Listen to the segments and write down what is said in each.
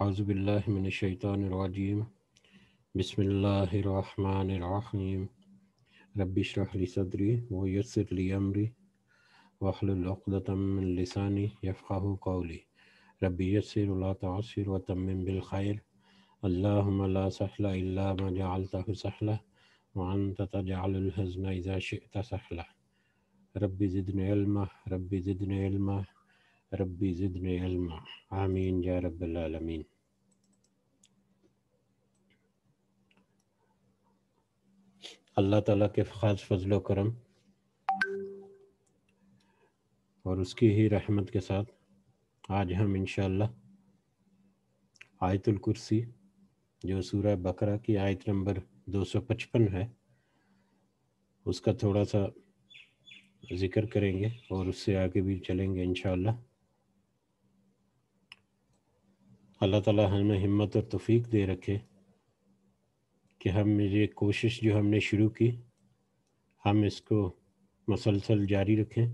أعوذ بالله من الشيطان الرجيم بسم الله الرحمن الرحيم رب اشرح لي صدري ويسر لي أمري واحلل عقدة من لساني يفقه قولي ربي يسر ولا تعسر وتمم بالخير اللهم لا سهل إلا ما جعلته سهلا وأنت تجعل الحزن إذا شئت سهلا ربي زدني علما ربي زدني علما रबी ज़िदनी आमीन या रबीन अल्लाह ताला के ख़ास फजल करम और उसकी ही रहमत के साथ आज हम इन आयतुल कुर्सी जो सूर बकरा की आयत नंबर 255 है उसका थोड़ा सा ज़िक्र करेंगे और उससे आगे भी चलेंगे इनशाला अल्लाह ताला हमें हिम्मत और तौफीक दे रखे कि हम ये कोशिश जो हमने शुरू की हम इसको मसलसल जारी रखें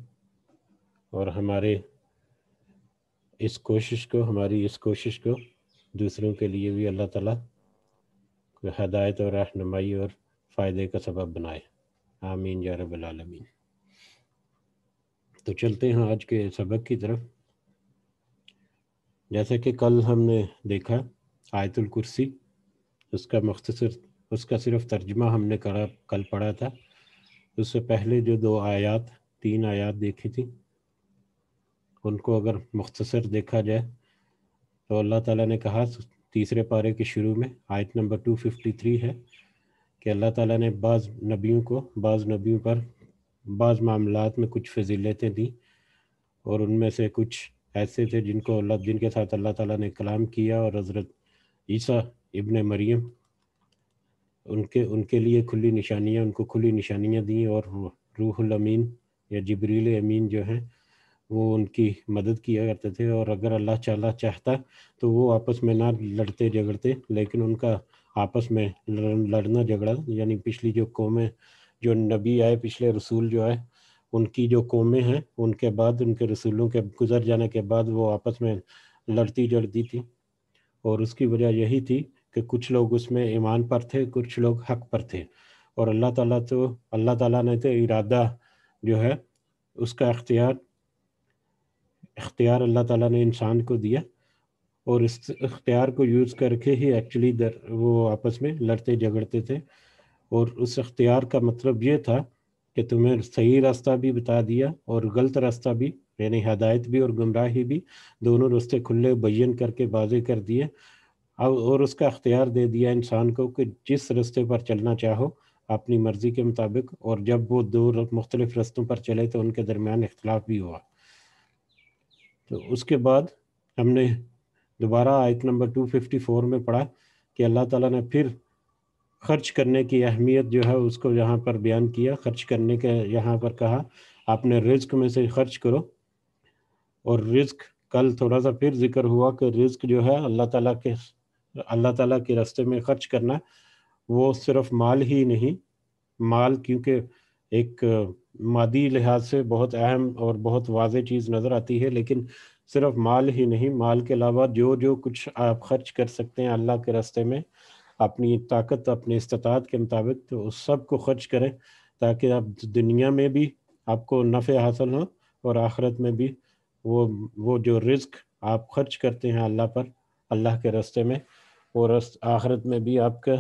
और हमारे इस कोशिश को हमारी इस कोशिश को दूसरों के लिए भी अल्लाह ताला को हदायत और रहनुमाई और फ़ायदे का सबब बनाए आमीन या रबालमीन तो चलते हैं आज के सबक की तरफ जैसा कि कल हमने देखा आयतुल कुर्सी उसका मख्तसर उसका सिर्फ तर्जमा हमने करा कल पढ़ा था उससे पहले जो दो आयात तीन आयात देखी थी उनको अगर मख्तसर देखा जाए तो अल्लाह ताला ने कहा तीसरे पारे के शुरू में आयत नंबर 253 है कि अल्लाह ताला ने बाज़ नबियों को बाज़ नबियों पर बाज़ मामलात में कुछ फजीलतें दी और उनमें से कुछ ऐसे थे जिनको अल्लाह जिनके साथ अल्लाह ताला ने कलाम किया और हज़रत ईसा इब्न मरियम उनके उनके लिए खुली निशानियाँ उनको खुली निशानियाँ दी और रूहुल अमीन या जबरील अमीन जो हैं वो उनकी मदद किया करते थे और अगर अल्लाह चाला चाहता तो वो आपस में ना लड़ते झगड़ते लेकिन उनका आपस में लड़ना झगड़ा यानी पिछली जो कौमें जो नबी आए पिछले रसूल जो आए उनकी जो कौमें हैं उनके बाद उनके रसूलों के गुजर जाने के बाद वो आपस में लड़ती जड़ती थी और उसकी वजह यही थी कि कुछ लोग उसमें ईमान पर थे कुछ लोग हक पर थे और अल्लाह ताला तो अल्लाह ताला ने तो इरादा जो है उसका अख्तियार अख्तियार अल्लाह ताला ने इंसान को दिया और इस अख्तियार को यूज़ करके ही एक्चुअली वो आपस में लड़ते झगड़ते थे और उस अख्तियार का मतलब ये था कि तुम्हें सही रास्ता भी बता दिया और गलत रास्ता भी यानी हदायत भी और गुमराही भी दोनों रास्ते खुले बयन करके वाजे कर दिए और उसका अख्तियार दे दिया इंसान को कि जिस रास्ते पर चलना चाहो अपनी मर्ज़ी के मुताबिक और जब वो दो मुख्तलिफ रस्तों पर चले तो उनके दरमियान इख्तलाफ भी हुआ तो उसके बाद हमने दोबारा आयत नंबर 254 में पढ़ा कि अल्लाह ताला ने फिर खर्च करने की अहमियत जो है उसको यहाँ पर बयान किया खर्च करने के यहाँ पर कहा आपने रिस्क में से खर्च करो और रिस्क कल थोड़ा सा फिर जिक्र हुआ कि रिस्क जो है अल्लाह ताला के अल्लाह ताला के रास्ते में खर्च करना वो सिर्फ माल ही नहीं माल क्योंकि एक मादी लिहाज से बहुत अहम और बहुत वाज चीज़ नज़र आती है लेकिन सिर्फ माल ही नहीं माल के अलावा जो जो कुछ आप खर्च कर सकते हैं अल्लाह के रास्ते में अपनी ताकत अपने इस्तात के मुताबिक तो उस सब को खर्च करें ताकि आप दुनिया में भी आपको नफ़े हासिल हो और आखरत में भी वो वो जो रिस्क आप खर्च करते हैं अल्लाह पर अल्लाह के रस्ते में और आखरत में भी आपका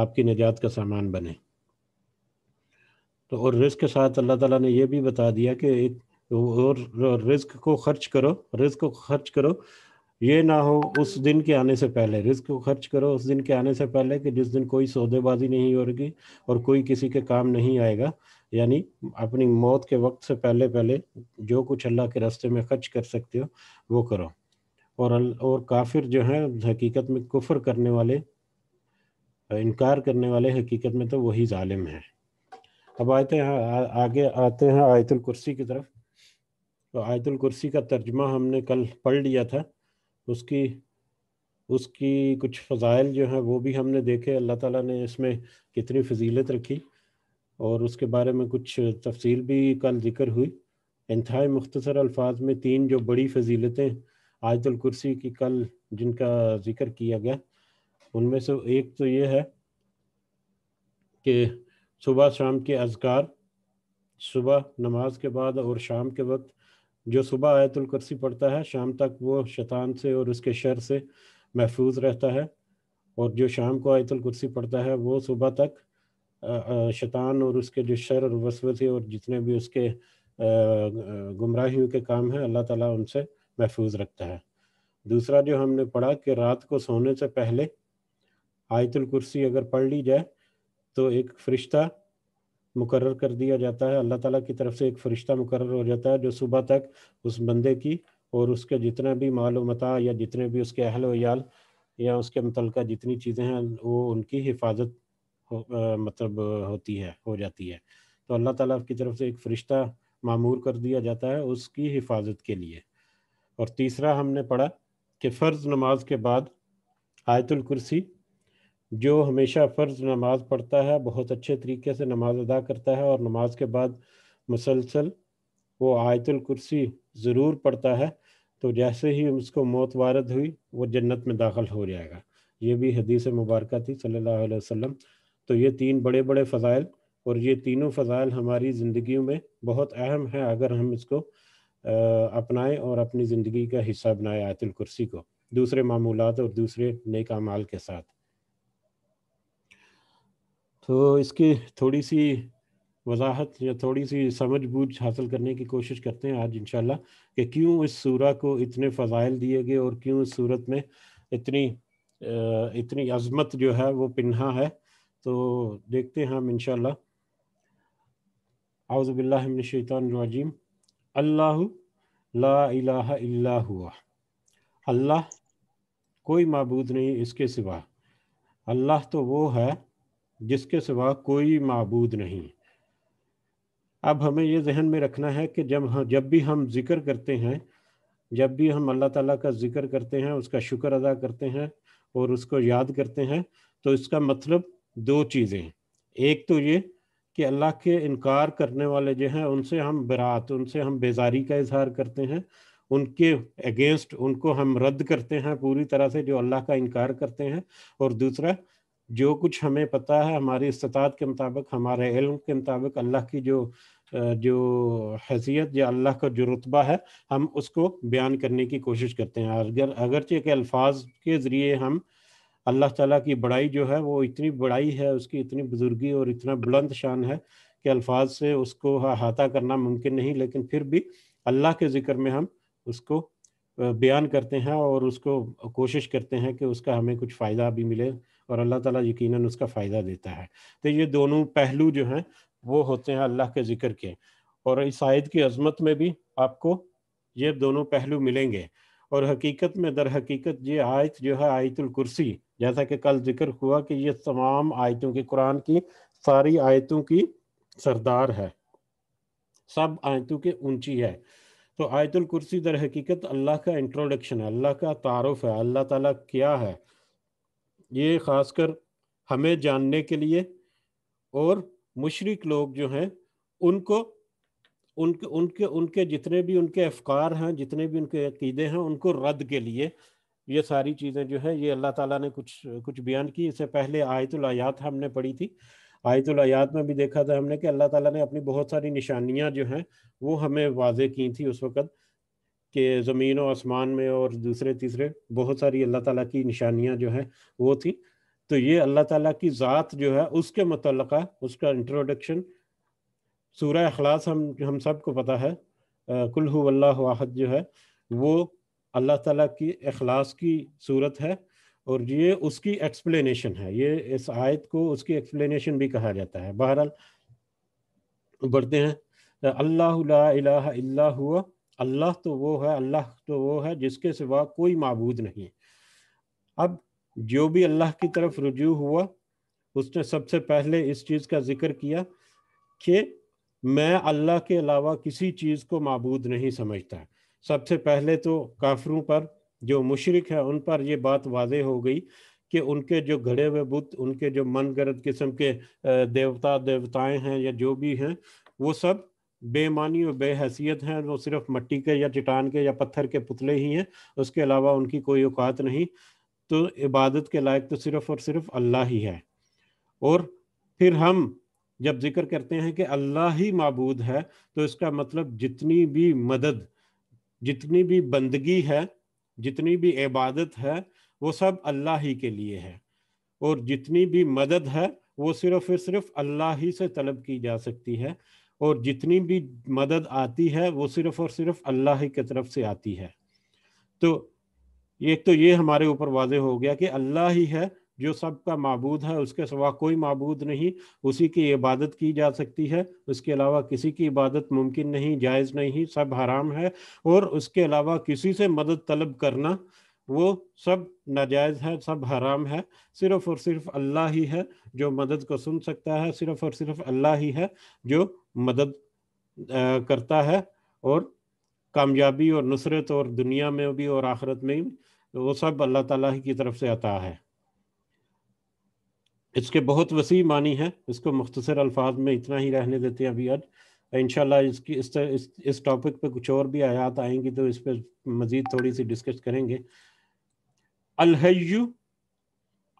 आपकी निजात का सामान बने तो और रिस्क के साथ अल्लाह ताला ने यह भी बता दिया कि एक और रिस्क को खर्च करो रिस्क को खर्च करो ये ना हो उस दिन के आने से पहले रिस्क को खर्च करो उस दिन के आने से पहले कि जिस दिन कोई सौदेबाजी नहीं होगी और कोई किसी के काम नहीं आएगा यानी अपनी मौत के वक्त से पहले पहले जो कुछ अल्लाह के रास्ते में खर्च कर सकते हो वो करो और और काफिर जो है हकीकत में कुफर करने वाले इनकार करने वाले हकीकत में तो वही ालिम है अब आते हैं आगे आते हैं आयतुल कुर्सी की तरफ तो आयतुल कुर्सी का तर्जमा हमने कल पढ़ लिया था उसकी उसकी कुछ फ़ज़ाइल जो हैं वो भी हमने देखे अल्लाह ताला ने इसमें कितनी फजीलत रखी और उसके बारे में कुछ तफसील भी कल जिक्र हुई इंतहा मुख्तसर अल्फाज में तीन जो बड़ी फजीलतें आयतुल कुर्सी की कल जिनका जिक्र किया गया उनमें से एक तो ये है कि सुबह शाम के अजगार सुबह नमाज के बाद और शाम के वक्त जो सुबह आयतुल कुर्सी पढ़ता है शाम तक वो शैतान से और उसके शर से महफूज रहता है और जो शाम को आयतुल कुर्सी पढ़ता है वो सुबह तक शैतान और उसके जो शर और वसवसे और जितने भी उसके गुमराहियों के काम हैं अल्लाह ताला उनसे महफूज रखता है दूसरा जो हमने पढ़ा कि रात को सोने से पहले आयतुल कुर्सी अगर पढ़ ली जाए तो एक फरिश्ता मुकर कर दिया जाता है अल्लाह ताला की तरफ से एक फ़रिश्ता मुकर हो जाता है जो सुबह तक उस बंदे की और उसके जितना भी मालूमता या जितने भी उसके अहल वयाल या उसके मुतलक जितनी चीज़ें हैं वो उनकी हिफाजत हो, आ, मतलब होती है हो जाती है तो अल्लाह ताला की तरफ से एक फ़रिश्ता मामूर कर दिया जाता है उसकी हिफाजत के लिए और तीसरा हमने पढ़ा कि फ़र्ज़ नमाज के बाद आयतुल कुर्सी जो हमेशा फ़र्ज़ नमाज पढ़ता है बहुत अच्छे तरीके से नमाज अदा करता है और नमाज के बाद मुसलसल वो आयतुल कुर्सी ज़रूर पढ़ता है तो जैसे ही उसको मौत वारद हुई वो जन्नत में दाखिल हो जाएगा ये भी हदीस मुबारक थी सल्लल्लाहु अलैहि वसल्लम तो ये तीन बड़े बड़े फ़ज़ाइल और ये तीनों फ़ज़ाइल हमारी ज़िंदगी में बहुत अहम है अगर हम इसको अपनाएं और अपनी ज़िंदगी का हिस्सा बनाएं आयतुल कुर्सी को दूसरे मामूलत और दूसरे नेक अमाल के साथ तो इसकी थोड़ी सी वजाहत या थोड़ी सी समझ बूझ हासिल करने की कोशिश करते हैं आज इंशाल्लाह कि क्यों इस सूरा को इतने फ़जाइल दिए गए और क्यों इस सूरत में इतनी इतनी अजमत जो है वो पिन्हा है तो देखते हैं हम इनशाला आउज़बिल्लाशैतरजीम अल्लाह ला इलाहा हुआ अल्लाह कोई मबूद नहीं इसके सिवा अल्लाह तो वो है जिसके सिवा कोई मबूद नहीं अब हमें ये जहन में रखना है कि जब हम जब भी हम जिक्र करते हैं जब भी हम अल्लाह ताला का जिक्र करते हैं उसका शुक्र अदा करते हैं और उसको याद करते हैं तो इसका मतलब दो चीज़ें एक तो ये कि अल्लाह के इनकार करने वाले जो हैं उनसे हम बरात उनसे हम बेजारी का इजहार करते हैं उनके अगेंस्ट उनको हम रद्द करते हैं पूरी तरह से जो अल्लाह का इनकार करते हैं और दूसरा जो कुछ हमें पता है हमारी इस्तात के मुताबिक हमारे इल्म के मुताबिक अल्लाह की जो जो हैसियत या अल्लाह का जो रुतबा है हम उसको बयान करने की कोशिश करते हैं अगर अगरचे के अल्फाज के ज़रिए हम अल्लाह ताला की बड़ाई जो है वो इतनी बड़ाई है उसकी इतनी बुजुर्गी और इतना बुलंद शान है कि अल्फाज से उसको अहाता करना मुमकिन नहीं लेकिन फिर भी अल्लाह के ज़िक्र में हम उसको बयान करते हैं और उसको कोशिश करते हैं कि उसका हमें कुछ फ़ायदा भी मिले और अल्लाह ताला यकीनन उसका फ़ायदा देता है तो ये दोनों पहलू जो हैं वो होते हैं अल्लाह के ज़िक्र के और इस आयद की अजमत में भी आपको ये दोनों पहलू मिलेंगे और हकीकत में दर हकीकत ये आयत जो है आयतुल कुर्सी जैसा कि कल जिक्र हुआ कि ये तमाम आयतों की कुरान की सारी आयतों की सरदार है सब आयतों की ऊंची है तो आयतुल कुर्सी दर हकीकत अल्लाह का इंट्रोडक्शन है अल्लाह का तारफ़ है अल्लाह ताला क्या है ये ख़ासकर हमें जानने के लिए और मुशरक लोग जो हैं उनको उनके उनके उनके जितने भी उनके अफकार हैं जितने भी उनके अकीदे हैं उनको रद्द के लिए ये सारी चीज़ें जो है ये अल्लाह ताला ने कुछ कुछ बयान की इससे पहले आयतुलयात हमने पढ़ी थी आयतुलयात में भी देखा था हमने कि अल्लाह ताला ने अपनी बहुत सारी निशानियाँ जो हैं वो हमें वाजे की थी उस वक़्त कि ज़मीन और आसमान में और दूसरे तीसरे बहुत सारी अल्लाह ताला की निशानियाँ जो हैं वो थी तो ये अल्लाह ताला की ज़ात जो है उसके मुतल उसका इंट्रोडक्शन सूर्य अखलास हम हम सब को पता है कुल्हल्लाहद जो है वो अल्लाह ताला की अखलास की सूरत है और ये उसकी एक्सप्लेनेशन है ये इस आयत को उसकी एक्सप्लेनेशन भी कहा जाता है बहरहाल बढ़ते हैं अल्लाह ला इलाहा इल्ला हुआ अल्लाह तो वो है अल्लाह तो वो है जिसके सिवा कोई मबूद नहीं अब जो भी अल्लाह की तरफ रुजू हुआ उसने सबसे पहले इस चीज़ का जिक्र किया कि मैं अल्लाह के अलावा किसी चीज़ को मबूद नहीं समझता सबसे पहले तो काफरों पर जो मुशरक है उन पर ये बात वाज हो गई कि उनके जो घड़े हुए बुत उनके जो मन गर्द किस्म के देवता देवताएं हैं या जो भी हैं वो सब बेमानी और बेहसीत हैं वो सिर्फ मट्टी के या चट्टान के या पत्थर के पुतले ही हैं उसके अलावा उनकी कोई औकात नहीं तो इबादत के लायक तो सिर्फ और सिर्फ अल्लाह ही है और फिर हम जब जिक्र करते हैं कि अल्लाह ही मबूद है तो इसका मतलब जितनी भी मदद जितनी भी बंदगी है जितनी भी इबादत है वो सब अल्लाह ही के लिए है और जितनी भी मदद है वो सिर्फ और सिर्फ अल्लाह ही से तलब की जा सकती है और जितनी भी मदद आती है वो सिर्फ और सिर्फ अल्लाह ही की तरफ से आती है तो एक तो ये हमारे ऊपर वाजे हो गया कि अल्लाह ही है जो सबका मबूद है उसके सिवा कोई मबूद नहीं उसी की इबादत की जा सकती है उसके अलावा किसी की इबादत मुमकिन नहीं जायज़ नहीं सब हराम है और उसके अलावा किसी से मदद तलब करना वो सब नाजायज़ है सब हराम है सिर्फ़ और सिर्फ अल्लाह ही है जो मदद को सुन सकता है सिर्फ़ और सिर्फ अल्लाह ही है जो मदद करता है और कामयाबी और नुसरत और दुनिया में भी और आखरत में भी तो वो सब अल्लाह ताला की तरफ से आता है इसके बहुत वसी मानी है इसको मुख्तसर अल्फाज में इतना ही रहने देते हैं अभी आज इनशाला इसकी इस इस इस टॉपिक पे कुछ और भी आयात आएंगी तो इस पर मज़ीद थोड़ी सी डिस्कस करेंगे अलहयू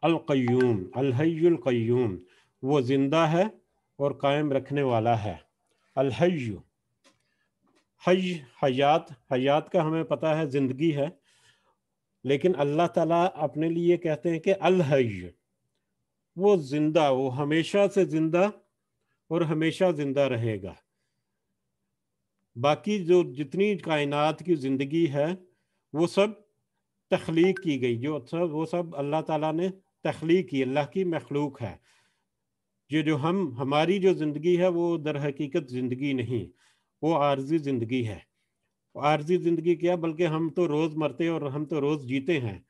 अलकयूम अलहय्युल कयूम वो ज़िंदा है और कायम रखने वाला है अलहयु हज हयात हयात का हमें पता है ज़िंदगी है लेकिन अल्लाह ताला अपने लिए कहते हैं कि अलहय वो ज़िंदा वो हमेशा से ज़िंदा और हमेशा ज़िंदा रहेगा बाकी जो जितनी कायनात की ज़िंदगी है वो सब तख्लीक की गई जो सब वो सब अल्लाह ताला ने तख्लीक की अल्लाह की मखलूक है ये जो हम हमारी जो ज़िंदगी है वो दर हकीकत ज़िंदगी नहीं वो आर्जी ज़िंदगी है आर्जी ज़िंदगी क्या बल्कि हम तो रोज़ मरते हैं और हम तो रोज़ जीते हैं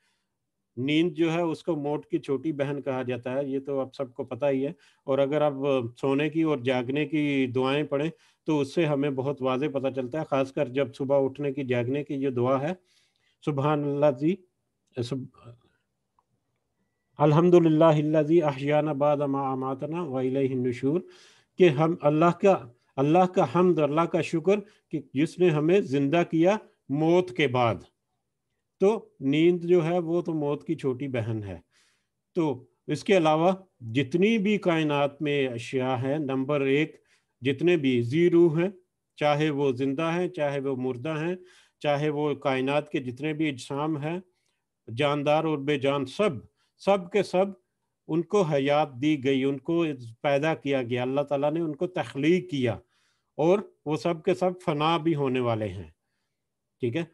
नींद जो है उसको मोट की छोटी बहन कहा जाता है ये तो आप सबको पता ही है और अगर आप सोने की और जागने की दुआएं पढ़ें तो उससे हमें बहुत वाजे पता चलता है ख़ासकर जब सुबह उठने की जागने की जो दुआ है सुबह अल्लाह जी सुब, अलहमदिल्लाजी अहयाना बाद अमातना वशूर के हम अल्लाह का अल्लाह का हमद अल्लाह का शुक्र कि जिसने हमें ज़िंदा किया मौत के बाद तो नींद जो है वो तो मौत की छोटी बहन है तो इसके अलावा जितनी भी कायनात में अशिया है नंबर एक जितने भी जीरो हैं चाहे वो ज़िंदा हैं चाहे वो मुर्दा हैं चाहे वो कायनात के जितने भी इजसाम हैं जानदार और बेजान सब सब के सब उनको हयात दी गई उनको पैदा किया गया अल्लाह ताला ने उनको तख्लीक किया और वो सब के सब फना भी होने वाले हैं ठीक है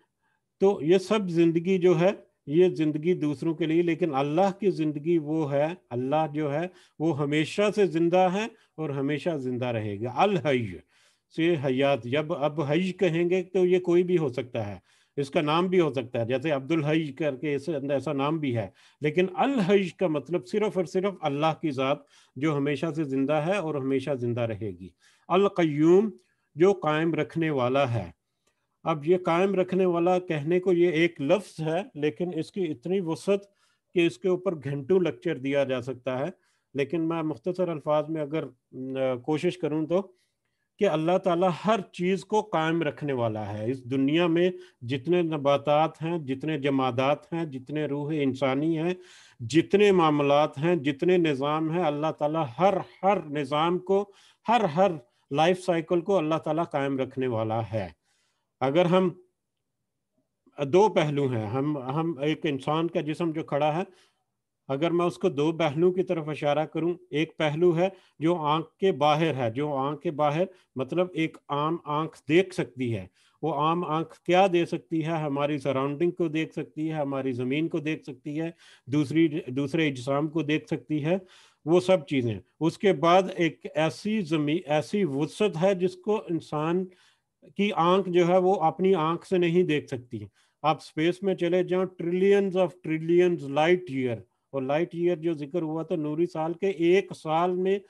तो ये सब ज़िंदगी जो है ये ज़िंदगी दूसरों के लिए लेकिन अल्लाह की ज़िंदगी वो है अल्लाह जो है वो हमेशा से ज़िंदा है और हमेशा ज़िंदा रहेगा अल हय से हयात जब अब हज कहेंगे तो ये कोई भी हो सकता है इसका नाम भी हो सकता है जैसे अब्दुल हज करके अंदर ऐसा नाम भी है लेकिन अल हज का मतलब सिर्फ और सिर्फ अल्लाह की ज़ात जो हमेशा से ज़िंदा है और हमेशा ज़िंदा रहेगी अल अलकयूम जो कायम रखने वाला है अब ये कायम रखने वाला कहने को ये एक लफ्ज़ है लेकिन इसकी इतनी वसत कि इसके ऊपर घंटों लेक्चर दिया जा सकता है लेकिन मैं मुख्तर अल्फाज में अगर कोशिश करूँ तो कि अल्लाह ताला हर चीज़ को कायम रखने वाला है इस दुनिया में जितने नबातात हैं जितने जमादात हैं जितने रूह इंसानी हैं जितने मामलात हैं जितने निज़ाम हैं अल्लाह ताला हर हर निज़ाम को हर हर लाइफ साइकिल को अल्लाह ताला कायम रखने वाला है अगर हम दो पहलू हैं हम हम एक इंसान का जिसम जो खड़ा है अगर मैं उसको दो पहलू की तरफ इशारा करूं एक पहलू है जो आंख के बाहर है जो आंख के बाहर मतलब एक आम आंख देख सकती है वो आम आंख क्या दे सकती है हमारी सराउंडिंग को देख सकती है हमारी ज़मीन को देख सकती है दूसरी दूसरे इजसाम को देख सकती है वो सब चीज़ें उसके बाद एक ऐसी ज़मीन ऐसी वसत है जिसको इंसान की आंख जो है वो अपनी आंख से नहीं देख सकती आप स्पेस में चले जाओ trillions of trillions light year और लाइट ईयर जो जिक्र हुआ था नूरी साल के एक साल में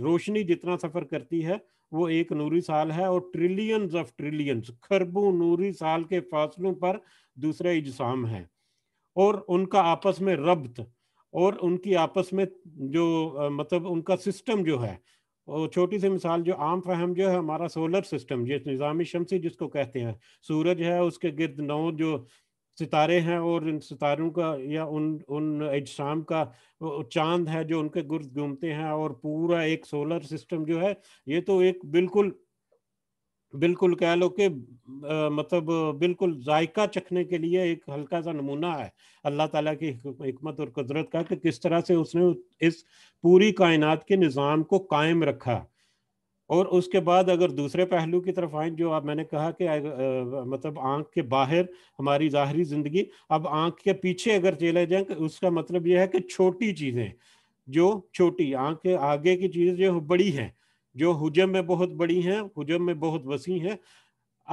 रोशनी जितना सफर करती है वो एक नूरी साल है और ट्रिलियन ऑफ ट्रिलियन खरबों नूरी साल के फासलों पर दूसरे इजसाम है और उनका आपस में रब्त और उनकी आपस में जो मतलब उनका सिस्टम जो है और छोटी सी मिसाल जो आम फहम जो है हमारा सोलर सिस्टम जिस निज़ामी शमसी जिसको कहते हैं सूरज है उसके गिरद नौ जो सितारे हैं और इन सितारों का या उन उन अजसाम का चांद है जो उनके गुर्द घूमते हैं और पूरा एक सोलर सिस्टम जो है ये तो एक बिल्कुल बिल्कुल कह लो कि मतलब बिल्कुल जायका चखने के लिए एक हल्का सा नमूना है अल्लाह ताला की हमत और कुदरत का कि किस तरह से उसने इस पूरी कायनात के निज़ाम को कायम रखा और उसके बाद अगर दूसरे पहलू की तरफ आए जो आप मैंने कहा कि मतलब आंख के बाहर हमारी ज़ाहरी ज़िंदगी अब आंख के पीछे अगर चले जाएं तो उसका मतलब यह है कि छोटी चीज़ें जो छोटी आंख के आगे की चीज़ें जो बड़ी हैं जो हुजम में बहुत बड़ी हैं हुजम में बहुत वसी है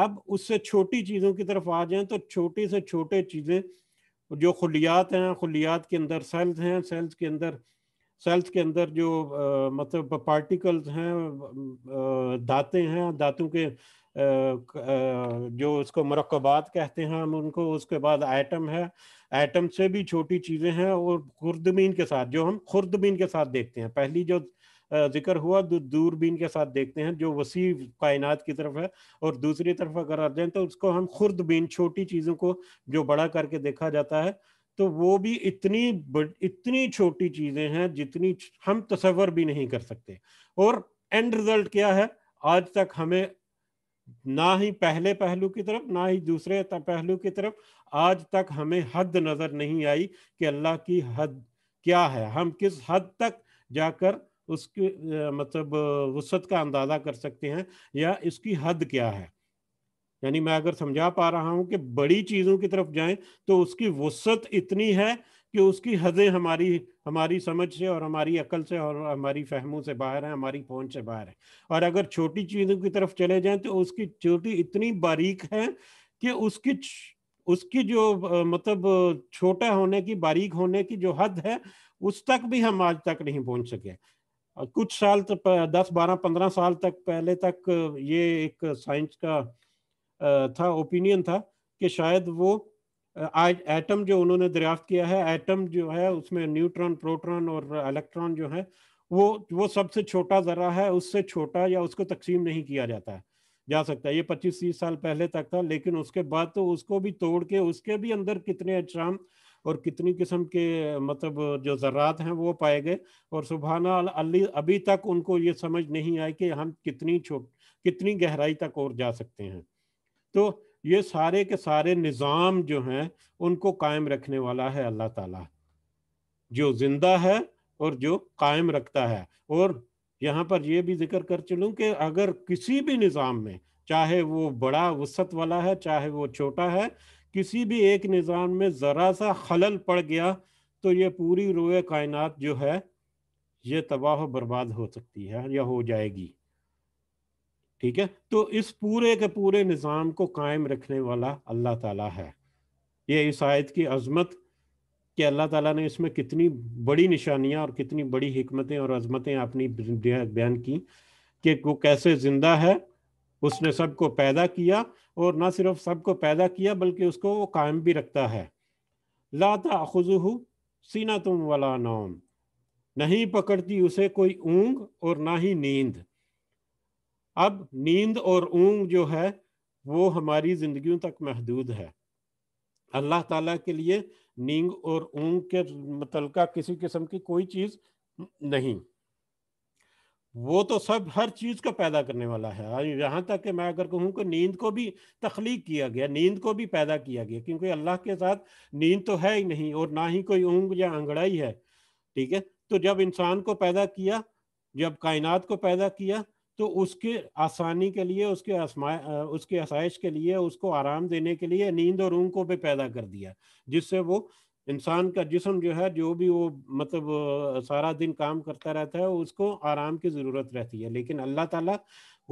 अब उससे छोटी चीज़ों की तरफ आ जाए तो छोटी से छोटे चीज़ें जो खुलियात हैं खुलियात के अंदर सेल्स हैं सेल्स के अंदर सेल्स के अंदर जो आ, मतलब पार्टिकल्स हैं दाते हैं दातों के जो उसको मरकबात कहते हैं हम उनको उसके बाद आइटम है आइटम से भी छोटी चीज़ें हैं और खुर्दबीन के साथ जो हम खुर्दबीन के साथ देखते हैं पहली जो जिक्र हुआ दूरबीन के साथ देखते हैं जो वसी कायनात की तरफ है और दूसरी तरफ अगर आ जाए तो उसको हम खुर्दबीन छोटी चीज़ों को जो बड़ा करके देखा जाता है तो वो भी इतनी इतनी छोटी चीजें हैं जितनी हम तस्वर भी नहीं कर सकते और एंड रिजल्ट क्या है आज तक हमें ना ही पहले पहलू की तरफ ना ही दूसरे पहलू की तरफ आज तक हमें हद नजर नहीं आई कि अल्लाह की हद क्या है हम किस हद तक जाकर उसके मतलब वसत का अंदाजा कर सकते हैं या इसकी हद क्या है यानी मैं अगर समझा पा रहा हूँ कि बड़ी चीज़ों की तरफ जाएं तो उसकी वसत इतनी है कि उसकी हदें हमारी हमारी समझ से और हमारी अकल से और हमारी फहमों से बाहर है हमारी पहुंच से बाहर है और अगर छोटी चीज़ों की तरफ चले जाएं तो उसकी चोटी इतनी बारीक है कि उसकी उसकी जो मतलब छोटा होने की बारीक होने की जो हद है उस तक भी हम आज तक नहीं पहुंच सके कुछ साल तक दस बारह पंद्रह साल तक पहले तक ये एक साइंस का था ओपिनियन था कि शायद वो आज एटम जो उन्होंने दरियाफ्त किया है एटम जो है उसमें न्यूट्रॉन प्रोटॉन और इलेक्ट्रॉन जो है वो वो सबसे छोटा ज़रा है उससे छोटा या उसको तकसीम नहीं किया जाता है जा सकता है ये पच्चीस तीस साल पहले तक था लेकिन उसके बाद तो उसको भी तोड़ के उसके भी अंदर कितने अजराम और कितनी किस्म के मतलब जो ज़रात हैं वो पाए गए और सुबहाना अली अभी तक उनको ये समझ नहीं आई कि हम कितनी छोट कितनी गहराई तक और जा सकते हैं तो ये सारे के सारे निज़ाम जो हैं उनको कायम रखने वाला है अल्लाह ताला जो जिंदा है और जो कायम रखता है और यहाँ पर यह भी जिक्र कर चलूँ कि अगर किसी भी निज़ाम में चाहे वो बड़ा वसत वाला है चाहे वो छोटा है किसी भी एक निज़ाम में ज़रा सा खलल पड़ गया तो ये पूरी रोए कायनात जो है ये तबाह बर्बाद हो सकती है या हो जाएगी ठीक है तो इस पूरे के पूरे निज़ाम को कायम रखने वाला अल्लाह ताला है ये इस आयत की अजमत कि अल्लाह ताला ने इसमें कितनी बड़ी निशानियाँ और कितनी बड़ी हमतें और अजमतें अपनी बयान की कि वो कैसे ज़िंदा है उसने सबको पैदा किया और ना सिर्फ सबको पैदा किया बल्कि उसको वो कायम भी रखता है लाता खुजू सीना तुम वाला नाम नहीं पकड़ती उसे कोई ऊँग और ना ही नींद अब नींद और ऊंग जो है वो हमारी जिंदगी तक महदूद है अल्लाह ताला के लिए नींद और ऊंग के मुतलका किसी किस्म की कोई चीज़ नहीं वो तो सब हर चीज़ को पैदा करने वाला है यहाँ तक कि मैं अगर कहूँ कि नींद को भी तख्लीक किया गया नींद को भी पैदा किया गया क्योंकि अल्लाह के साथ नींद तो है ही नहीं और ना ही कोई ऊँग या अंगड़ाई है ठीक है तो जब इंसान को पैदा किया जब कायनात को पैदा किया तो उसके आसानी के लिए उसके आसमाय उसके आसाइश के लिए उसको आराम देने के लिए नींद और ऊँग को भी पैदा कर दिया जिससे वो इंसान का जिसम जो है जो भी वो मतलब सारा दिन काम करता रहता है उसको आराम की ज़रूरत रहती है लेकिन अल्लाह ताला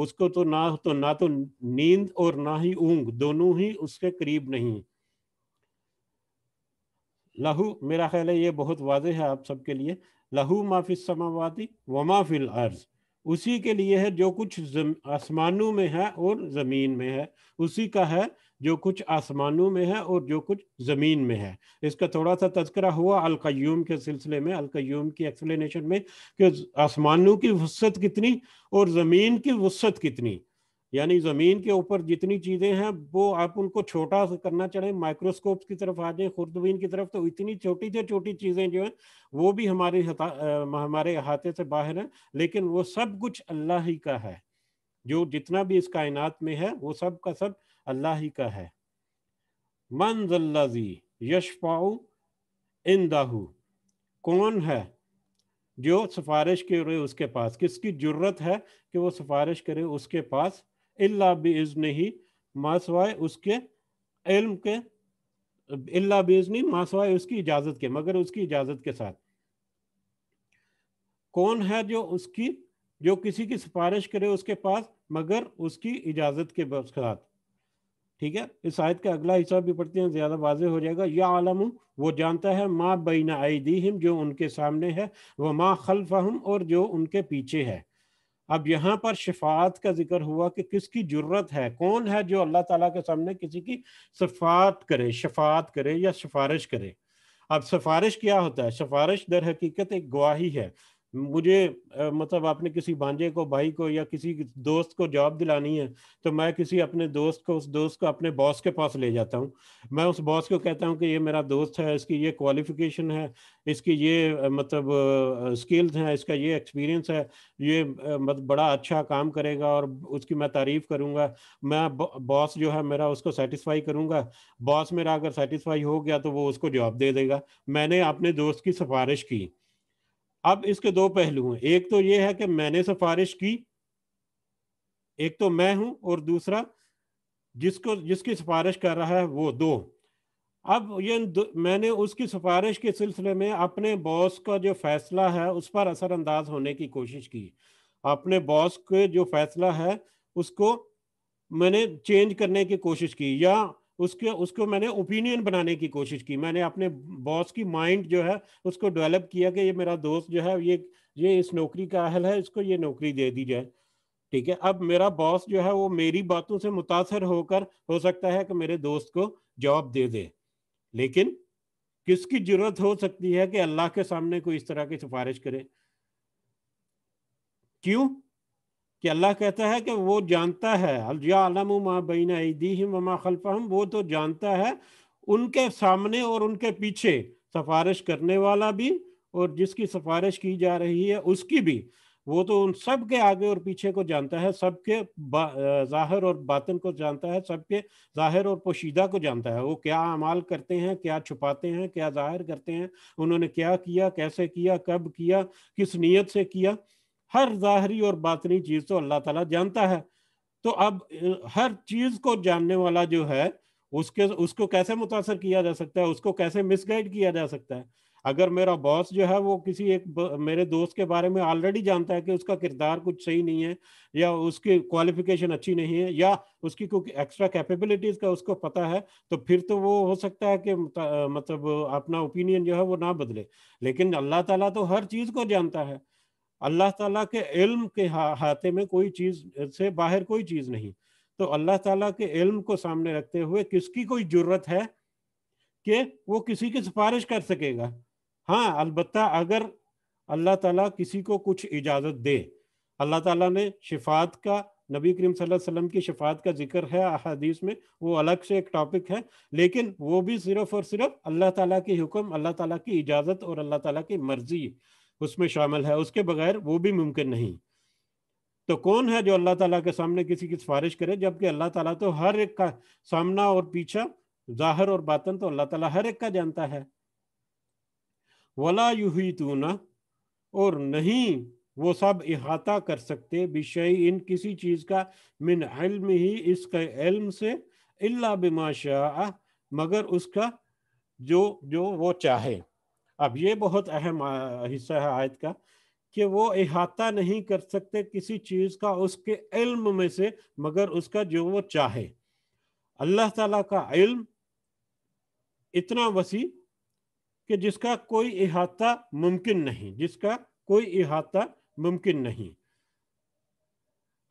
उसको तो ना तो ना तो नींद और ना ही ऊँग दोनों ही उसके करीब नहीं लहू मेरा ख्याल है ये बहुत वाजह है आप सबके लिए लहू माफिस समावादी व माफिल अर्ज़ उसी के लिए है जो कुछ आसमानों में है और ज़मीन में है उसी का है जो कुछ आसमानों में है और जो कुछ ज़मीन में है इसका थोड़ा सा तस्करा हुआ अलकयूम के सिलसिले में अलकयूम की एक्सप्लेनेशन में कि आसमानों की वसत कितनी और ज़मीन की वसत कितनी यानी ज़मीन के ऊपर जितनी चीज़ें हैं वो आप उनको छोटा करना चाहें माइक्रोस्कोप की तरफ आ जाए खुरदबीन की तरफ तो इतनी छोटी से छोटी चीज़ें जो है वो भी हमारे हमारे अहाते से बाहर हैं लेकिन वो सब कुछ अल्लाह ही का है जो जितना भी इस कायनात में है वो सब का सब अल्लाह ही का है मन जल्लाजी यशपाऊ इंदाहू कौन है जो सिफारिश करे उसके पास किसकी ज़रूरत है कि वो सिफारिश करे उसके पास अल्ला बेज़न ही मासवाए उसके इल्म के अल्ला बेज़नी मासवाए उसकी इजाज़त के मगर उसकी इजाज़त के साथ कौन है जो उसकी जो किसी की सिफारिश करे उसके पास मगर उसकी इजाज़त के साथ ठीक है इस आयत का अगला हिस्सा भी पढ़ते हैं ज़्यादा वाजे हो जाएगा या आलम वो जानता है माँ बीना हिम जो उनके सामने है वह माँ खलफ़ और जो उनके पीछे है अब यहाँ पर शफात का जिक्र हुआ कि किसकी जरूरत है कौन है जो अल्लाह ताला के सामने किसी की सफात करे शफात करे या सिफारिश करे अब सिफारिश क्या होता है सिफारिश दर हकीकत एक गवाही है मुझे मतलब आपने किसी भांजे को भाई को या किसी दोस्त को जॉब दिलानी है तो मैं किसी अपने दोस्त को उस दोस्त को अपने बॉस के पास ले जाता हूँ मैं उस बॉस को कहता हूँ कि ये मेरा दोस्त है इसकी ये क्वालिफिकेशन है इसकी ये मतलब स्किल्स हैं इसका ये एक्सपीरियंस है ये मतलब बड़ा अच्छा काम करेगा और उसकी मैं तारीफ करूँगा मैं बॉस जो है मेरा उसको सेटिस्फाई करूँगा बॉस मेरा अगर सेटिस्फाई हो गया तो वो उसको जॉब दे देगा मैंने अपने दोस्त की सिफारिश की अब इसके दो पहलू हैं एक तो ये है कि मैंने सिफारिश की एक तो मैं हूं और दूसरा जिसको जिसकी सिफारिश कर रहा है वो दो अब ये दो, मैंने उसकी सिफारिश के सिलसिले में अपने बॉस का जो फैसला है उस पर असरअंदाज होने की कोशिश की अपने बॉस के जो फैसला है उसको मैंने चेंज करने की कोशिश की या उसके उसको मैंने ओपिनियन बनाने की कोशिश की मैंने अपने बॉस की माइंड जो है उसको डेवलप किया कि ये मेरा दोस्त जो है ये ये इस नौकरी का अहल है इसको ये नौकरी दे दी जाए ठीक है अब मेरा बॉस जो है वो मेरी बातों से मुतासर होकर हो सकता है कि मेरे दोस्त को जॉब दे दे लेकिन किसकी जरूरत हो सकती है कि अल्लाह के सामने कोई इस तरह की सिफारिश करे क्यों कि अल्लाह कहता है कि वो जानता है अलजालम माँ बीन ईदीम वमा वो तो जानता है उनके सामने और उनके पीछे सफारिश करने वाला भी और जिसकी सिफारिश की जा रही है उसकी भी वो तो उन सब के आगे और पीछे को जानता है सबके ज़ाहिर और बातन को जानता है सबके ज़ाहिर और पोशीदा को जानता है वो क्या अमाल करते हैं क्या छुपाते हैं क्या ज़ाहिर करते हैं उन्होंने क्या किया कैसे किया कब किया किस नीयत से किया हर ज़ाहरी और बातनी चीज़ तो अल्लाह ताला जानता है तो अब हर चीज़ को जानने वाला जो है उसके उसको कैसे मुतासर किया जा सकता है उसको कैसे मिसगाइड किया जा सकता है अगर मेरा बॉस जो है वो किसी एक मेरे दोस्त के बारे में ऑलरेडी जानता है कि उसका किरदार कुछ सही नहीं है या उसकी क्वालिफिकेशन अच्छी नहीं है या उसकी कोई एक्स्ट्रा कैपेबिलिटीज़ का उसको पता है तो फिर तो वो हो सकता है कि मतलब अपना ओपिनियन जो है वो ना बदले लेकिन अल्लाह ताला तो हर चीज़ को जानता है अल्लाह ताला के इल्म के हाथे में कोई चीज़ से बाहर कोई चीज़ नहीं तो अल्लाह ताला के इल्म को सामने रखते हुए किसकी कोई ज़रूरत है कि वो किसी की सिफारिश कर सकेगा हाँ अलबत् अगर अल्लाह ताला किसी को कुछ इजाज़त दे अल्लाह ताला ने शिफात का नबी करीम वसल्लम की शिफात का जिक्र है अदीस में वो अलग से एक टॉपिक है लेकिन वो भी सिर्फ और सिर्फ अल्लाह ताला के हुक्म अल्लाह ताला की इजाज़त और अल्लाह ताला की मर्ज़ी उसमें शामिल है उसके बगैर वो भी मुमकिन नहीं तो कौन है जो अल्लाह ताला के सामने किसी की सिफारिश करे जबकि अल्लाह ताला तो हर एक का सामना और पीछा जाहिर और बातन तो अल्लाह ताला हर एक का जानता है वला युहीतूना और नहीं वो सब इहाता कर सकते विषय इन किसी चीज़ का मिन इल्म ही इसके इल्म से इल्ला बिमाशा मगर उसका जो जो वो चाहे अब ये बहुत अहम हिस्सा है आयत का कि वो अहाता नहीं कर सकते किसी चीज़ का उसके इल्म में से मगर उसका जो वो चाहे अल्लाह ताला का इल्म इतना वसी कि जिसका कोई इहाता मुमकिन नहीं जिसका कोई इहाता मुमकिन नहीं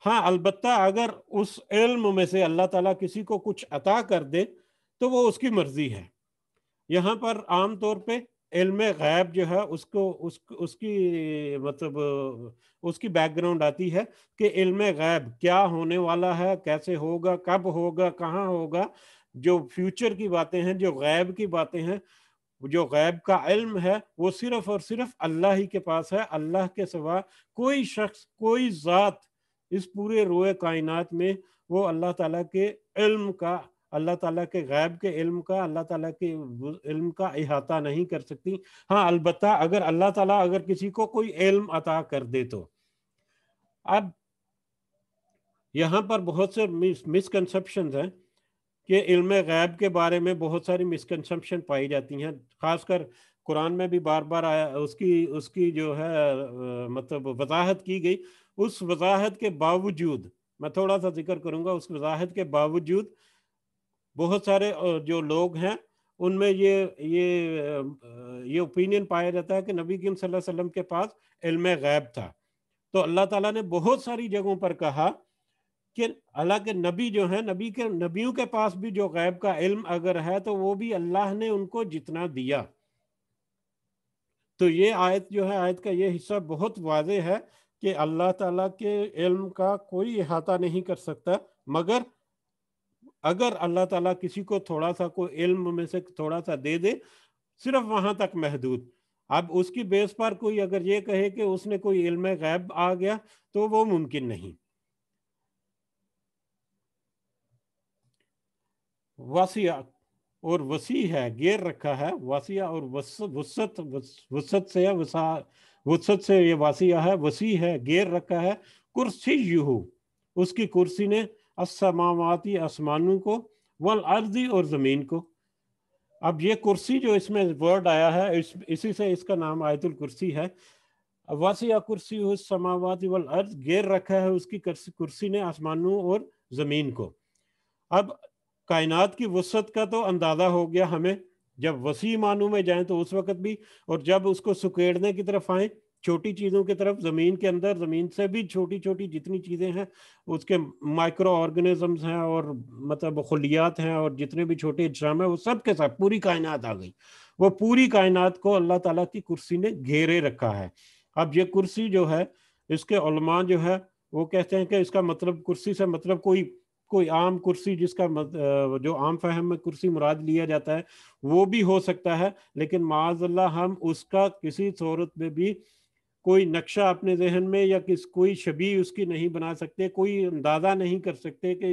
हाँ अलबत् अगर उस इल्म में से अल्लाह ताला किसी को कुछ अता कर दे तो वो उसकी मर्ज़ी है यहाँ पर आम तौर पे इल्म गैब जो है उसको उस, उसकी मतलब उसकी बैकग्राउंड आती है कि इल्म गैब क्या होने वाला है कैसे होगा कब होगा कहाँ होगा जो फ्यूचर की बातें हैं जो गैब की बातें हैं जो गैब का इल्म है वो सिर्फ और सिर्फ अल्लाह ही के पास है अल्लाह के सिवा कोई शख्स कोई ज़ात इस पूरे रोए कायनात में वो अल्लाह ताला के इल्म का अल्लाह ताला के गैब के इल्म का अल्लाह ताला के इल्म का अहाता नहीं कर सकती हाँ अलबत् अगर अल्लाह ताला अगर किसी को कोई इल्म अता कर दे तो अब यहाँ पर बहुत से मिसकनसप्शन हैं कि इल्म गैब के बारे में बहुत सारी मिसकनसप्शन पाई जाती हैं खासकर कुरान में भी बार बार आया उसकी उसकी जो है मतलब वजाहत की गई उस वजाहत के बावजूद मैं थोड़ा सा जिक्र करूंगा उस वजाहत के बावजूद बहुत सारे जो लोग हैं उनमें ये ये ये ओपिनियन पाया जाता है कि नबी करीम सल्लल्लाहु अलैहि वसल्लम के पास इल्म गैब था तो अल्लाह ताला ने बहुत सारी जगहों पर कहा कि हालांकि नबी जो है नबी के नबियों के पास भी जो गैब का इल्म अगर है तो वो भी अल्लाह ने उनको जितना दिया तो ये आयत जो है आयत का ये हिस्सा बहुत वाजे है कि अल्लाह ताला के इल्म का कोई अहाता नहीं कर सकता मगर अगर अल्लाह ताला किसी को थोड़ा सा को इल्म में से थोड़ा सा दे दे सिर्फ वहां तक महदूद अब उसकी बेस पर कोई अगर ये कहे कि उसने कोई इल्म गैब आ गया तो वो मुमकिन नहीं वसिया और वसी है गेर रखा है वसिया और वसत वसत से वसा वसत से ये वासिया है वसी है गेर रखा है कुर्सी यूहू उसकी कुर्सी ने असमावती आसमानों को वल अर्जी और ज़मीन को अब ये कुर्सी जो इसमें वर्ड आया है इस, इसी से इसका नाम आयतुल कुर्सी है या कुर्सी उस समावाती वल अर्ज गेर रखा है उसकी कुर्सी ने आसमानों और ज़मीन को अब कायनात की वसत का तो अंदाज़ा हो गया हमें जब वसी मानू में जाएं तो उस वक़्त भी और जब उसको सुकेड़ने की तरफ आएं छोटी चीज़ों की तरफ ज़मीन के अंदर ज़मीन से भी छोटी छोटी जितनी चीज़ें हैं उसके माइक्रो ऑर्गेनिजम्स हैं और मतलब खलियात हैं और जितने भी छोटे इजाम हैं वो सब के साथ पूरी कायनात आ गई वो पूरी कायनात को अल्लाह ताला की कुर्सी ने घेरे रखा है अब ये कुर्सी जो है इसके उलमा जो है वो कहते हैं कि इसका मतलब कुर्सी से मतलब कोई कोई आम कुर्सी जिसका मत, जो आम फहम में कुर्सी मुराद लिया जाता है वो भी हो सकता है लेकिन माजल्ला हम उसका किसी सूरत में भी कोई नक्शा अपने जहन में या किस कोई छबी उसकी नहीं बना सकते कोई अंदाज़ा नहीं कर सकते कि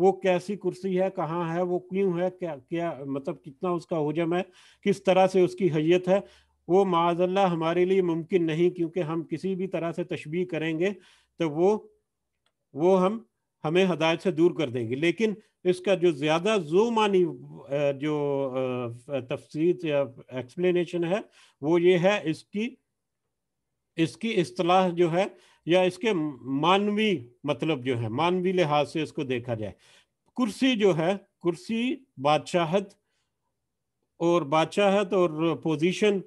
वो कैसी कुर्सी है कहाँ है वो क्यों है क्या क्या मतलब कितना उसका हजम है किस तरह से उसकी हैत है वो माजल्ला हमारे लिए मुमकिन नहीं क्योंकि हम किसी भी तरह से तशबी करेंगे तो वो वो हम हमें हदायत से दूर कर देंगे लेकिन इसका जो ज़्यादा जो मानी जो तफसीर या एक्सप्लेनेशन है वो ये है इसकी इसकी असलाह जो है या इसके मानवी मतलब जो है मानवी लिहाज से इसको देखा जाए कुर्सी जो है कुर्सी बादशाहत और बादशाहत और पोजीशन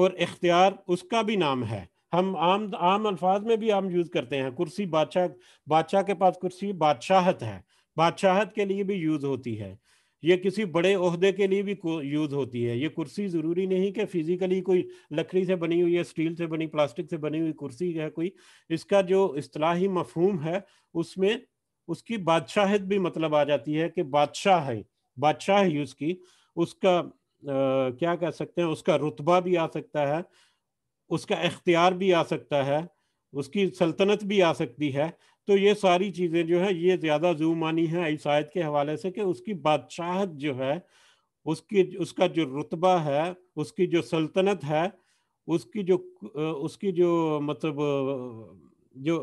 और इख्तियार उसका भी नाम है हम आम आम अल्फाज में भी आम यूज़ करते हैं कुर्सी बादशाह बादशाह के पास कुर्सी बादशाहत है बादशाहत के लिए भी यूज़ होती है ये किसी बड़े ओहदे के लिए भी यूज होती है ये कुर्सी जरूरी नहीं कि फिजिकली कोई लकड़ी से बनी हुई या स्टील से बनी प्लास्टिक से बनी हुई कुर्सी है कोई इसका जो असलाही मफहूम है उसमें उसकी बादशाहत भी मतलब आ जाती है कि बादशाह है बादशाह ही उसकी उसका आ, क्या कह सकते हैं उसका रुतबा भी आ सकता है उसका इख्तियार भी आ सकता है उसकी सल्तनत भी आ सकती है तो ये सारी चीज़ें जो है ये ज़्यादा जू मानी है इस के हवाले से कि उसकी बादशाहत जो है उसकी उसका जो रुतबा है उसकी जो सल्तनत है उसकी जो उसकी जो मतलब जो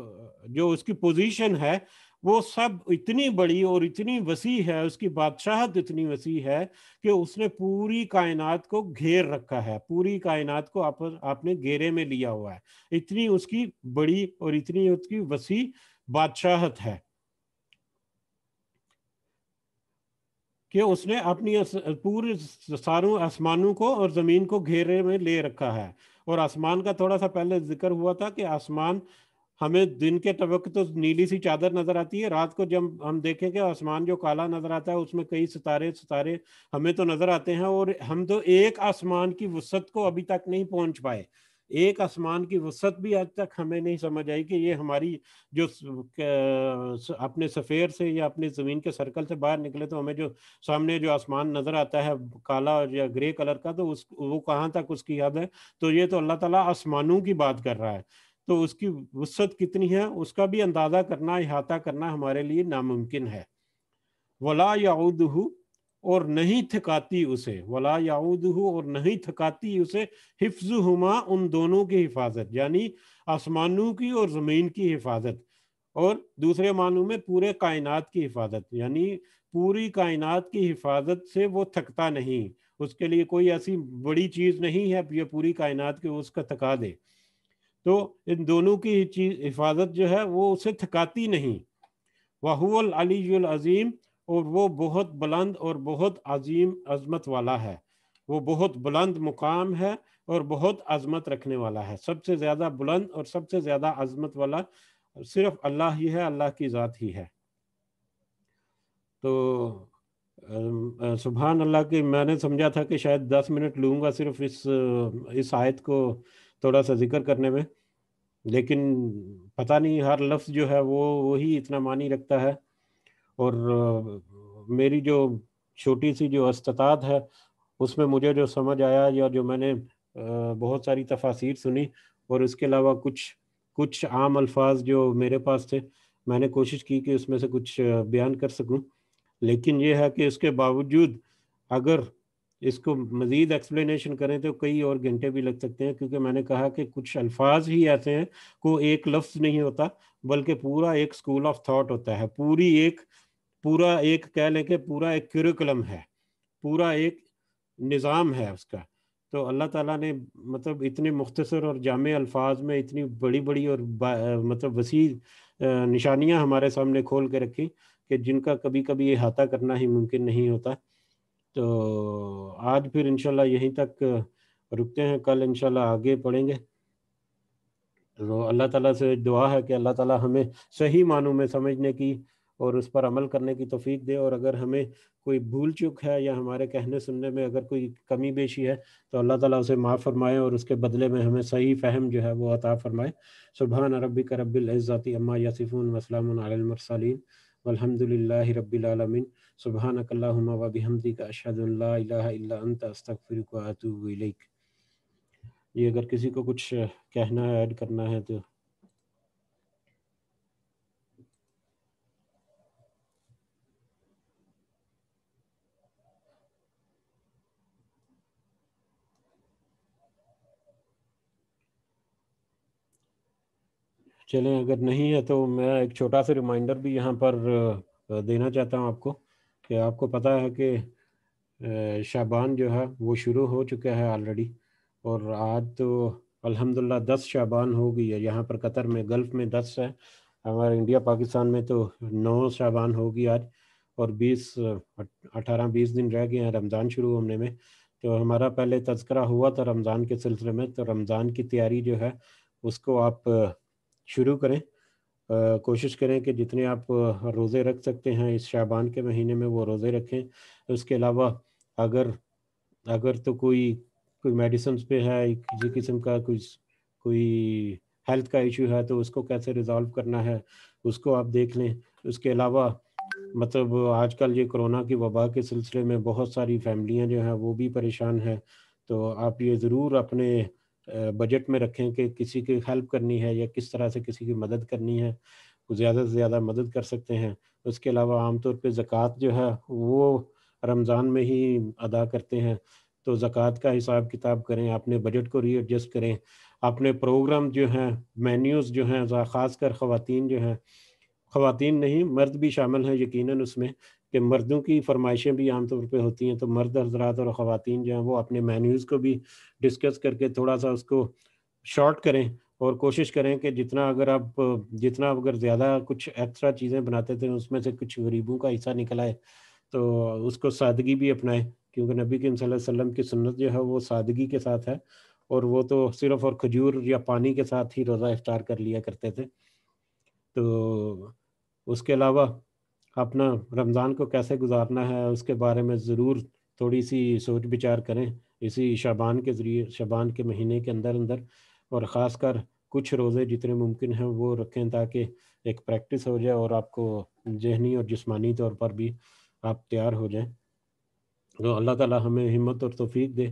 जो उसकी पोजीशन है वो सब इतनी बड़ी और इतनी वसी है उसकी बादशाहत इतनी वसी है कि उसने पूरी कायनात को घेर रखा है पूरी कायनात को आप, आपने घेरे में लिया हुआ है इतनी उसकी बड़ी और इतनी उसकी वसी बादशाहत है कि उसने अपनी पूरे सारों आसमानों को और ज़मीन को घेरे में ले रखा है और आसमान का थोड़ा सा पहले जिक्र हुआ था कि आसमान हमें दिन के तबक तो नीली सी चादर नज़र आती है रात को जब हम देखें कि आसमान जो काला नज़र आता है उसमें कई सितारे सितारे हमें तो नज़र आते हैं और हम तो एक आसमान की वसत को अभी तक नहीं पहुंच पाए एक आसमान की वसत भी आज तक हमें नहीं समझ आई कि ये हमारी जो अपने सफ़ेर से या अपने ज़मीन के सर्कल से बाहर निकले तो हमें जो सामने जो आसमान नज़र आता है काला या ग्रे कलर का तो उस वो कहाँ तक उसकी याद है तो ये तो अल्लाह ताला आसमानों की बात कर रहा है तो उसकी वसत कितनी है उसका भी अंदाज़ा करना अहाता करना हमारे लिए नामुमकिन है वला याऊदहू और नहीं थकाती उसे वला हो और नहीं थकाती उसे हिफ्ज हुमा उन दोनों की हिफाजत यानी आसमानों की और ज़मीन की हिफाजत और दूसरे मानों में पूरे कायनात की हिफाजत यानी पूरी कायनात की हिफाजत से वो थकता नहीं उसके लिए कोई ऐसी बड़ी चीज़ नहीं है ये पूरी कायनात के उसका थका दे तो इन दोनों की चीज हिफाजत जो है वो उसे थकाती नहीं वाहुल अलीजुल अजीम और वो बहुत बुलंद और बहुत अजीम अजमत वाला है वो बहुत बुलंद मुकाम है और बहुत अजमत रखने वाला है सबसे ज़्यादा बुलंद और सबसे ज़्यादा अजमत वाला सिर्फ अल्लाह ही है अल्लाह की ज़ात ही है तो सुबहान अल्लाह के मैंने समझा था कि शायद दस मिनट लूँगा सिर्फ इस इस आयत को थोड़ा सा जिक्र करने में लेकिन पता नहीं हर लफ्ज़ जो है वो वही इतना मानी रखता है और मेरी जो छोटी सी जो अस्तात है उसमें मुझे जो समझ आया या जो मैंने बहुत सारी तफासिर सुनी और इसके अलावा कुछ कुछ आम अल्फाज जो मेरे पास थे मैंने कोशिश की कि उसमें से कुछ बयान कर सकूं लेकिन यह है कि इसके बावजूद अगर इसको मज़ीद एक्सप्लेनेशन करें तो कई और घंटे भी लग सकते हैं क्योंकि मैंने कहा कि कुछ अल्फाज ही ऐसे हैं को एक लफ्ज़ नहीं होता बल्कि पूरा एक स्कूल ऑफ थाट होता है पूरी एक पूरा एक कह लें कि पूरा एक क्यूरिकुलम है पूरा एक निज़ाम है उसका तो अल्लाह ताला ने मतलब इतने मुख्तसर और जाम अल्फाज में इतनी बड़ी बड़ी और मतलब वसी निशानियाँ हमारे सामने खोल के रखी कि जिनका कभी कभी अहाता करना ही मुमकिन नहीं होता तो आज फिर इनशाला यहीं तक रुकते हैं कल इंशाल्लाह आगे पढ़ेंगे तो अल्लाह ताला से दुआ है कि अल्लाह ताला हमें सही मानों में समझने की और उस पर अमल करने की तोफीक दे और अगर हमें कोई भूल चुक है या हमारे कहने सुनने में अगर कोई कमी बेशी है तो अल्लाह ताला उसे माफ़ फरमाए और उसके बदले में हमें सही फ़हम जो है वो अता फ़रमाए सुबहान रबी का रबिल्ज़ाती अम्मा यासिफ़ून वसलामसलिन अलहमदिल्ला रबीआलमिन सुबहान अकल्लाम का अशद अस्तफ़िर ये अगर किसी को कुछ कहना है ऐड करना है तो चलें अगर नहीं है तो मैं एक छोटा सा रिमाइंडर भी यहाँ पर देना चाहता हूँ आपको कि आपको पता है कि शाबान जो है वो शुरू हो चुका है ऑलरेडी और आज तो अल्हम्दुलिल्लाह दस शाबान हो गई है यहाँ पर कतर में गल्फ़ में दस है हमारे इंडिया पाकिस्तान में तो नौ शाबान होगी आज और बीस अठारह बीस दिन रह गए हैं रमज़ान शुरू होने में तो हमारा पहले तस्करा हुआ था रमज़ान के सिलसिले में तो रमज़ान की तैयारी जो है उसको आप शुरू करें कोशिश करें कि जितने आप रोज़े रख सकते हैं इस शाबान के महीने में वो रोज़े रखें उसके अलावा अगर अगर तो कोई कोई मेडिसन्स पे है किसी किस्म का कोई कोई हेल्थ का इशू है तो उसको कैसे रिजॉल्व करना है उसको आप देख लें उसके अलावा मतलब आजकल ये कोरोना की वबा के सिलसिले में बहुत सारी फैमिलियाँ जो हैं वो भी परेशान हैं तो आप ये ज़रूर अपने बजट में रखें कि किसी की हेल्प करनी है या किस तरह से किसी की मदद करनी है ज़्यादा से ज़्यादा मदद कर सकते हैं उसके अलावा आमतौर पर ज़क़़त जो है वो रमज़ान में ही अदा करते हैं तो ज़क़़त का हिसाब किताब करें अपने बजट को रीएडजस्ट करें अपने प्रोग्राम जो हैं मेन्यूज़ जो हैं ख़ास कर ख़वान जो हैं ख़वान नहीं मर्द भी शामिल हैं यकीन उसमें कि मर्दों की फरमाइशें भी आमतौर पे होती हैं तो मर्द हजरात और ख़वान जो हैं वो अपने मेन्यूज़ को भी डिस्कस करके थोड़ा सा उसको शॉर्ट करें और कोशिश करें कि जितना अगर आप जितना अगर ज़्यादा कुछ एक्स्ट्रा चीज़ें बनाते थे उसमें से कुछ गरीबों का हिस्सा निकल आए तो उसको सादगी भी अपनाएं क्योंकि नबी के वसल्लम की सुन्नत जो है वो सादगी के साथ है और वो तो सिर्फ और खजूर या पानी के साथ ही रोज़ा इफ्तार कर लिया करते थे तो उसके अलावा अपना रमज़ान को कैसे गुजारना है उसके बारे में ज़रूर थोड़ी सी सोच विचार करें इसी शबान के ज़रिए शबान के महीने के अंदर अंदर और ख़ास कर कुछ रोज़े जितने मुमकिन हैं वो रखें ताकि एक प्रैक्टिस हो जाए और आपको जहनी और जिसमानी तौर पर भी आप तैयार हो जाएं तो अल्लाह ताला हमें हिम्मत और तोफ़ी दे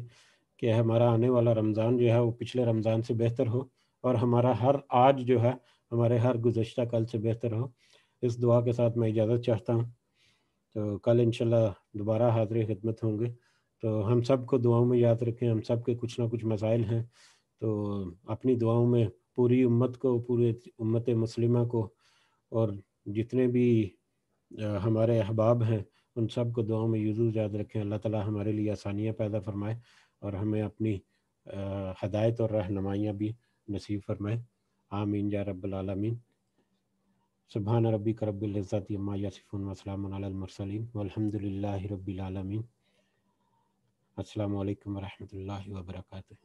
कि हमारा आने वाला रमज़ान जो है वो पिछले रमज़ान से बेहतर हो और हमारा हर आज जो है हमारे हर गुज्त कल से बेहतर हो इस दुआ के साथ मैं इजाज़त चाहता हूँ तो कल इंशाल्लाह दोबारा हाजिर खिदमत होंगे तो हम सब को दुआओं में याद रखें हम सब के कुछ ना कुछ मसाइल हैं तो अपनी दुआओं में पूरी उम्मत को पूरे उम्मत मुस्लिमा को और जितने भी हमारे अहबाब हैं उन सब को दुआओं में यूज़ याद रखें अल्लाह ताला हमारे लिए आसानियाँ पैदा फरमाए और हमें अपनी हदायत और रहनुमाइयाँ भी नसीब फरमाए आमीन या रब्बल आलमीन سبحان ربك رب العزة عما يصفون وسلام على المرسلين والحمد لله رب العالمين السلام عليكم ورحمة الله وبركاته